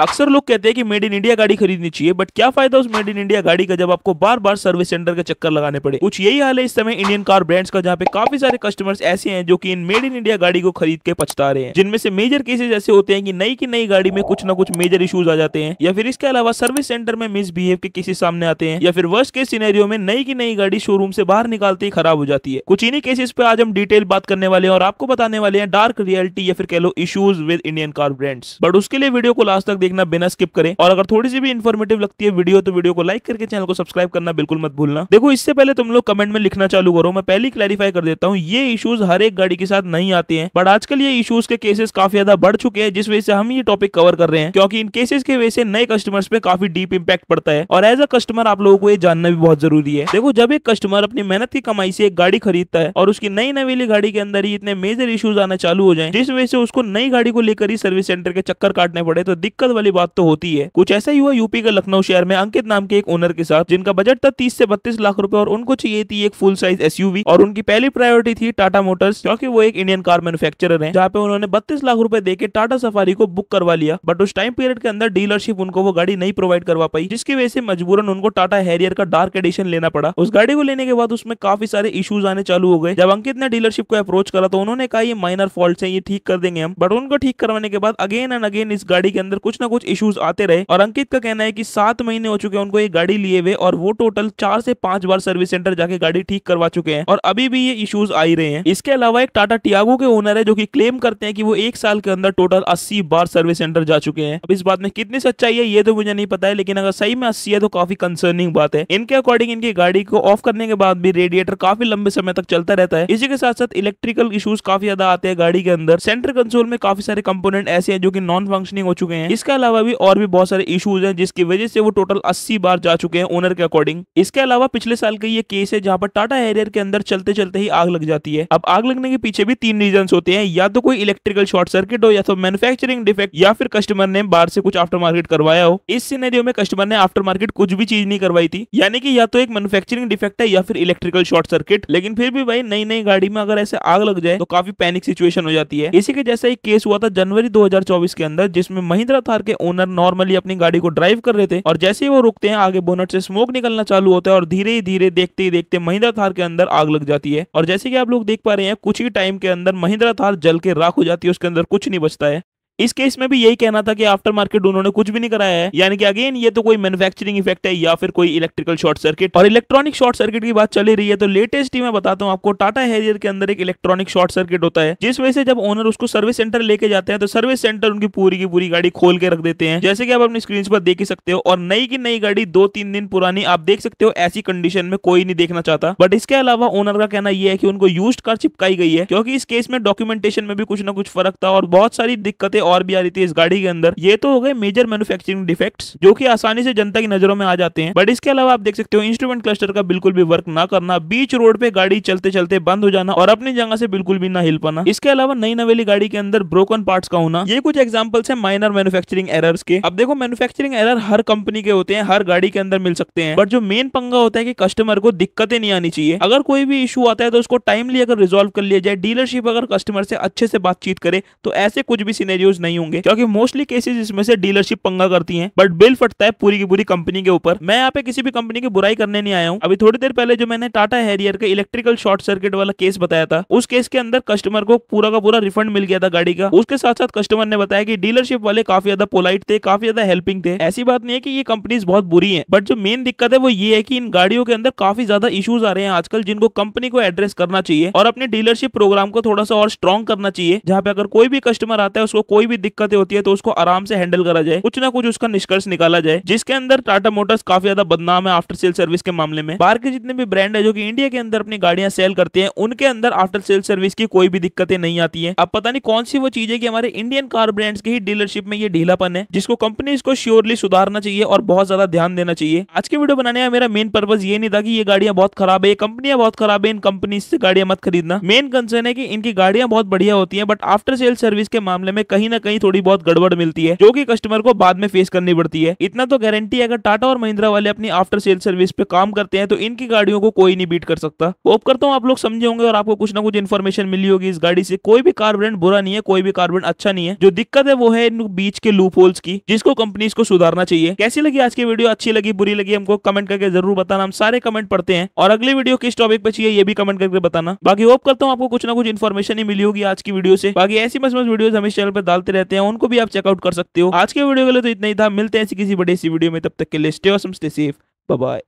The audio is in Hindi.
अक्सर लोग कहते हैं कि मेड इन इंडिया गाड़ी खरीदनी चाहिए बट क्या फायदा उस मेड इन इंडिया गाड़ी का जब आपको बार बार सर्विस सेंटर के चक्कर लगाने पड़े कुछ यही हाल है इस समय इंडियन कार ब्रांड्स का जहाँ पे काफी सारे कस्टमर्स ऐसे हैं जो कि इन मेड इन इंडिया गाड़ी को खरीद के पछता रहे हैं जिनमें से मेजर केसेस ऐसे होते हैं की नई की नई गाड़ी में कुछ ना कुछ मेजर इशूज आ जाते हैं या फिर इसके अलावा सर्विस सेंटर में मिसबिहेव के केसेस सामने आते हैं या फिर वर्ष के सीनेरियो में नई की नई गाड़ी शोरूम से बाहर निकालते ही खराब हो जाती है कुछ इन्हीं केसेस पे आज हम डिटेल बात करने वाले हैं और आपको बताने वाले हैं डार्क रियलिटी या फिर कह लो issues with Indian car brands but उसके लिए वीडियो को लास्ट तक देखना बिना स्किप करें और अगर थोड़ी सी भी इन्फॉर्मेटिव लगती है वीडियो तो वीडियो को लाइक करके चैनल को सब्सक्राइब करना बिल्कुल मत भूलना देखो इससे पहले तुम लोग कमेंट में लिखना चालू करो मैं पहले क्लैरिफाई कर देता हूँ ये इशूज हर एक गाड़ी के साथ नहीं आते हैं बट आजकल ये इशूज के केसेस काफी ज्यादा बढ़ चुके हैं जिस वजह से हम ये टॉपिक कवर कर रहे हैं क्योंकि इन केसेस के वजह से नए कस्टमर्स पे काफी डीप इम्पैक्ट पड़ता है और एज अ कस्टमर आप लोगों को ये जानना भी बहुत जरूरी है देखो जब एक कस्टमर अपनी मेहनत की कमाई से एक गाड़ी खरीदता है और उसकी नई नवेली गाड़ी के अंदर ही इतने मेजर इशूज आना चालू हो जाए जिस वजह से उसको नई गाड़ी को लेकर ही सर्विस सेंटर के चक्कर काटने पड़े तो दिक्कत वाली बात तो होती है कुछ ऐसा ही हुआ यूपी के लखनऊ शहर में अंकित नाम के एक ओनर के साथ जिनका बजट था तीस से बत्तीस लाख रूपये और उनको चाहिए थी एक फुल साइज एस और उनकी पहली प्रायोरिटी थी टाटा मोटर्स क्योंकि वो एक इंडियन कार मैनुफेक्चर है जहाँ पे उन्होंने बत्तीस लाख रूपए देकर टाटा सफारी को बुक करवा लिया बट उस टाइम पीरियड के अंदर डीलरशिप उनको वो गाड़ी नहीं प्रोवाइड करवा पाई जिसकी वजह से मजबूरन उनको टाटा हैरियर का डार्क एडिशन लेना पड़ा उस गाड़ी को लेने के बाद उसमें काफी सारे इश्यूज आने चालू हो गए जब अंकित ने डीलरशिप को अप्रोच करा तो उन्होंने कहा ये माइनर फॉल्ट है ये ठीक कर देंगे हम बट उनको ठीक करवाने के बाद अगेन एंड अगेन इस गाड़ी के अंदर कुछ ना कुछ इश्यूज आते रहे और अंकित का कहना है कि सात महीने हो चुके हैं उनको ये गाड़ी लिए हुए और वो टोटल चार से पांच बार सर्विस सेंटर जाके गाड़ी ठीक करवा चुके हैं और अभी भी ये इश्यूज आ ही रहे हैं इसके अलावा एक टाटा टियागो के ओनर है जो की क्लेम करते हैं की वो एक साल के अंदर टोटल अस्सी बार सर्विस सेंटर जा चुके हैं अब इस बात में कितनी सच्चाई है ये तो मुझे नहीं पता है लेकिन अगर सही में अस्सी है तो काफी कंसर्निंग बात है इनके अकॉर्डिंग इनकी गाड़ी को ऑफ करने के बाद भी रेडिएटर काफी लंबे समय तक चलता रहता है इसी के साथ साथ इलेक्ट्रिकल इश्यूज काफी ज्यादा आते हैं गाड़ी के अंदर सेंटर कंसोल में काफी सारे कंपोनेंट ऐसे हैं जो कि नॉन फंक्शनिंग हो चुके हैं इसके अलावा भी और भी बहुत सारे इशूज हैं जिसकी वजह से वो टोटल अस्सी बार जा चुके हैं ओनर के अकॉर्डिंग इसके अलावा पिछले साल का ये केस है जहां पर टाटा एरियर के अंदर चलते चलते ही आग लग जाती है अब आग लगने के पीछे भी तीन रीजन होते हैं या तो कोई इलेक्ट्रिकल शॉर्ट सर्किट हो या तो मैनुफेक्चरिंग डिफेक्ट या फिर कस्टमर ने बाहर से कुछ आफ्टर मार्केट करवाया हो इस सीनेरियो में कस्टमर ने आफ्टर मार्केट कुछ भी चीज नहीं करवाई थी यानी कि या तो एक मैनुफेक्चरिंग डिफेक्ट है या फिर इलेक्ट्रिकल शॉर्ट सर्किट लेकिन फिर भी भाई नई नई गाड़ी में अगर ऐसे आग लग जाए तो काफी पैनिक सिचुएशन हो जाती है इसी के जैसा एक केस हुआ था जनवरी दो के अंदर जिसमें महिंद्रा थार के ओनर नॉर्मली अपनी गाड़ी को ड्राइव कर रहे थे और जैसे ही वो रुकते हैं आगे बोनट से स्मोक निकलना चालू होता है और धीरे ही धीरे देखते ही देखते महिंद्रा थार के अंदर आग लग जाती है और जैसे कि आप लोग देख पा रहे हैं कुछ ही टाइम के अंदर महिंद्रा थार जल के राख हो जाती है उसके अंदर कुछ नहीं बचता है इस केस में भी यही कहना था कि आफ्टर मार्केट उन्होंने कुछ भी नहीं कराया है यानी कि अगेन ये तो कोई मैन्युफैक्चरिंग इफेक्ट है या फिर कोई इलेक्ट्रिकल शॉर्ट सर्किट और इलेक्ट्रॉनिक शॉर्ट सर्किट की बात चली रही है तो लेटेस्ट ही मैं बताता हूँ आपको टाटा हेरियर के अंदर एक इलेक्ट्रॉनिक शॉर्ट सर्किट होता है जिस वजह से जब ओनर उसको सर्विस सेंटर लेके जाते हैं तो सर्विस सेंटर उनकी पूरी की पूरी गाड़ी खोल के रख देते हैं जैसे कि आप अपनी स्क्रीन पर देख ही सकते हो और नई की नई गाड़ी दो तीन दिन पुरानी आप देख सकते हो ऐसी कंडीशन में कोई नहीं देखना चाहता बट इसके अलावा ओनर का कहना यह है कि उनको यूज कार चिपकाई गई है क्योंकि इस केस में डॉक्यूमेंटेशन में भी कुछ ना कुछ फर्क था और बहुत सारी दिक्कतें और भी आ रही थी इस गाड़ी के अंदर ये तो हो गए मेजर मैन्युफैक्चरिंग डिफेक्ट्स जो कि आसानी से जनता की नजरों में आ जाते हैं बट इसके अलावा आप देख सकते हो इंस्ट्रूमेंट क्लस्टर का बिल्कुल भी वर्क ना करना बीच रोड पे गाड़ी चलते चलते बंद हो जाना और अपनी जगह से बिल्कुल भी ना हिल पाना इसके अलावा नई नवेली गाड़ी के अंदर ब्रोकन पार्ट का होना ये कुछ एग्जाम्पल्स है माइनर मैनुफेक्चरिंग एरर्स के अब देखो मैनुफेक्चरिंग एरर हर कंपनी के होते हैं हर गाड़ी के अंदर मिल सकते हैं बट जो मेन पंगा होता है कि कस्टमर को दिक्कतें नहीं आनी चाहिए अगर कोई भी इशू आता है तो उसको टाइमली अगर रिजोल्व कर लिया जाए डीलरशिप अगर कस्टमर से अच्छे से बातचीत करे तो ऐसे कुछ भी सीनेरियो यूज नहीं होंगे क्योंकि मोस्टली केसेस इसमें से डीलरशिप पंगा करती है बट बिल फटता है पूरी की पूरी कंपनी के ऊपर मैं यहाँ पे किसी भी कंपनी की बुराई करने नहीं आया हूँ अभी थोड़ी देर पहले जो मैंने टाटा हेरियर का इलेक्ट्रिकल शॉर्ट सर्किट वाला केस बताया था उस केस के अंदर कस्टमर को पूरा का पूरा रिफंड मिल गया था गाड़ी का उसके साथ साथ कस्टमर ने बताया की डीलरशिप वाले काफी ज्यादा पोलाइट थे काफी ज्यादा हेल्पिंग थे ऐसी बात नहीं है की ये कंपनी बहुत बुरी है बट जो मेन दिक्कत है वो ये है की इन गाड़ियों के अंदर काफी ज्यादा इशूज आ रहे हैं आजकल जिनको कंपनी को एड्रेस करना चाहिए और अपने डीलरशिप प्रोग्राम को थोड़ा सा और स्ट्रॉन्ग करना चाहिए जहाँ पे अगर कोई भी कस्टमर आता है उसको कोई कोई भी दिक्कतें होती है तो उसको आराम से हैंडल करा जाए कुछ ना कुछ उसका निष्कर्ष निकाला जाए जिसके अंदर टाटा मोटर्स काफी ज्यादा बदनाम है आफ्टर सेल सर्विस के मामले में बाहर के जितने भी ब्रांड है जो की इंडिया के अंदर अपनी गाड़ियां सेल करते हैं उनके अंदर आफ्टर सेल सर्विस की कोई भी दिक्कतें नहीं आती है अब पता नहीं कौन सी वो चीज है की हमारे इंडियन कार ब्रांड्स की ही डीलरशिप में ये ढीलापन है जिसको कंपनी को श्योरली सुधारना चाहिए और बहुत ज्यादा ध्यान देना चाहिए आज की वीडियो बनाने का मेरा मेन पर्पज ये नहीं था कि ये गाड़ियां बहुत खराब है ये कंपनियां बहुत खराब है इन कंपनी से गाड़ियां मत खरीदना मेन कंसर्न है कि इनकी गाड़ियां बहुत बढ़िया होती है बट आफ्टर सेल सर्विस के मामले में कहीं ना कहीं थोड़ी बहुत गड़बड़ मिलती है जो कि कस्टमर को बाद में फेस करनी पड़ती है इतना तो गारंटी अगर टाटा और महिंद्रा वाले अपनी आफ्टर सेल सर्विस पे काम करते हैं तो इनकी गाड़ियों को कोई नहीं बीट कर सकता होप करता हूँ आप लोग समझे होंगे और आपको कुछ ना कुछ इन्फॉर्मेशन मिली होगी इस गाड़ी से कोई भी कार ब्रांड बुरा नहीं है कोई भी कार ब्रांड अच्छा नहीं है जो दिक्कत है वो है इन बीच के लूप होल्स की जिसको कंपनी को सुधारना चाहिए कैसी लगी आज की वीडियो अच्छी लगी बुरी लगी हमको कमेंट करके जरूर बताना हम सारे कमेंट पढ़ते हैं और अगली वीडियो किस टॉपिक पे चाहिए ये भी कमेंट करके बताना बाकी होप करता हूँ आपको कुछ ना कुछ इन्फॉर्मेशन ही मिली होगी आज की वीडियो से बाकी ऐसी मस्त मस्त वीडियो हमें चैनल पर डाल डालते रहते हैं उनको भी आप चेकआउट कर सकते हो आज के वीडियो के लिए तो इतना ही था मिलते हैं ऐसी किसी बड़ी सी वीडियो में तब तक के लिए stay awesome stay safe bye